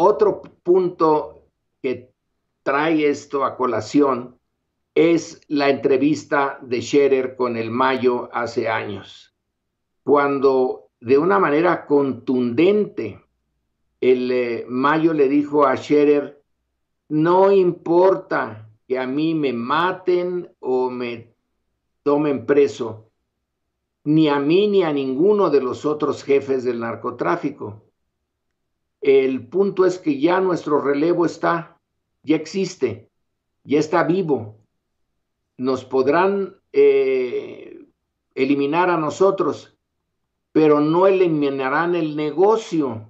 otro punto que trae esto a colación es la entrevista de Scherer con el Mayo hace años, cuando de una manera contundente el eh, Mayo le dijo a Scherer, no importa que a mí me maten o me tomen preso, ni a mí ni a ninguno de los otros jefes del narcotráfico. El punto es que ya nuestro relevo está, ya existe, ya está vivo. Nos podrán eh, eliminar a nosotros, pero no eliminarán el negocio.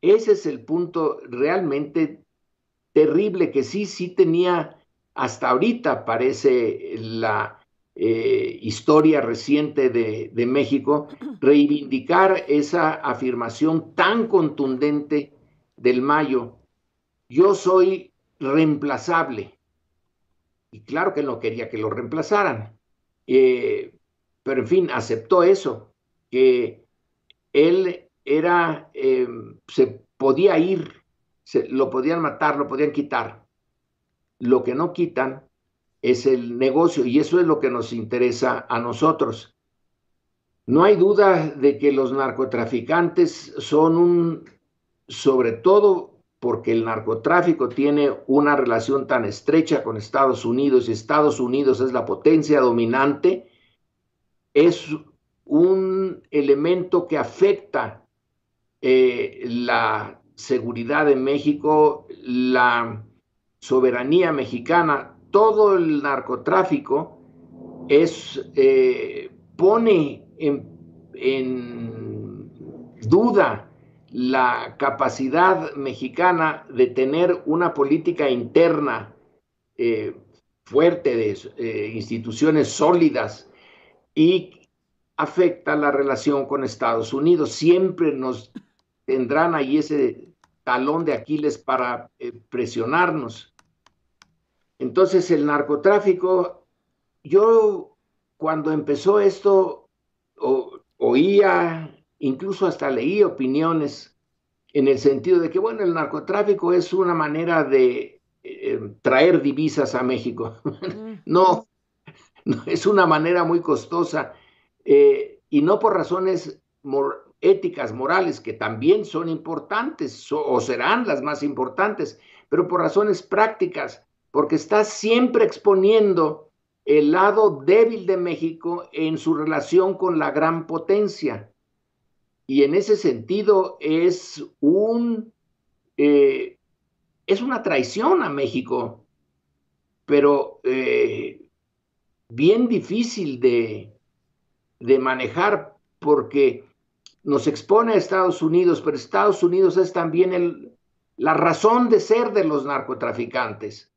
Ese es el punto realmente terrible que sí, sí tenía hasta ahorita, parece la, eh, historia reciente de, México, reivindicar esa afirmación tan contundente del Mayo, yo soy reemplazable. Y claro que no quería que lo reemplazaran, eh, pero en fin, aceptó eso, que él era, em, se podía ir, se, lo podían matar, lo podían quitar. Lo que no quitan es el negocio y eso es lo que nos interesa a nosotros. No hay duda de que los narcotraficantes son un, sobre todo porque el narcotráfico tiene una relación tan estrecha con Estados Unidos y Estados Unidos es la potencia dominante, es un elemento que afecta eh, la seguridad de México, la soberanía mexicana, todo el narcotráfico es, eh, pone en, duda la capacidad mexicana de tener una política interna eh, fuerte, de eh, instituciones sólidas y afecta la relación con Estados Unidos. Siempre nos tendrán ahí ese talón de Aquiles para presionarnos. Entonces el narcotráfico, yo cuando empezó esto oía, incluso hasta leí opiniones en el sentido de que, bueno, el narcotráfico es una manera de eh, traer divisas a México. no, es una manera muy costosa eh, y no por razones éticas, morales, que también son importantes o serán las más importantes, pero por razones prácticas porque está siempre exponiendo el lado débil de México en su relación con la gran potencia. Y en ese sentido es un eh, es una traición a México, pero eh, bien difícil de, manejar porque nos expone a Estados Unidos, pero Estados Unidos es también la razón de ser de los narcotraficantes.